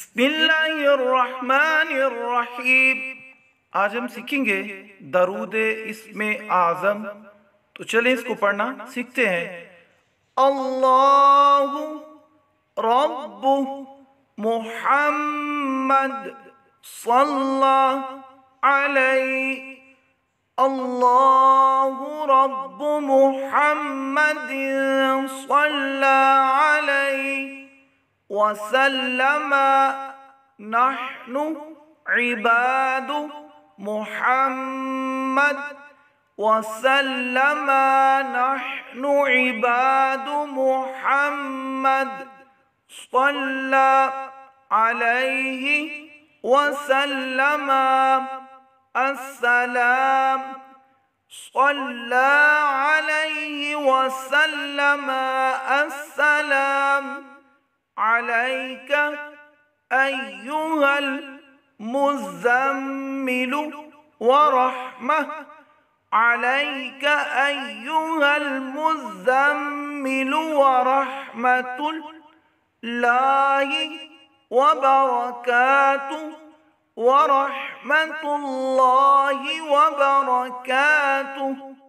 بسم اللہ الرحمن الرحیم آج ہم سیکھیں گے درود اسم میں آزم تو چلیں اس کو پڑھنا سیکھتے ہیں اللہ رب محمد صلی علیہ اللہ رب محمد صلی وسلم نحن عباد محمد وسلم نحن عباد محمد صلى عليه وسلم السلام صلى عليه وسلم السلام عليك أيها المزمل ورحمة عليك أيها المزمل ورحمة الله وبركاته ورحمة الله وبركاته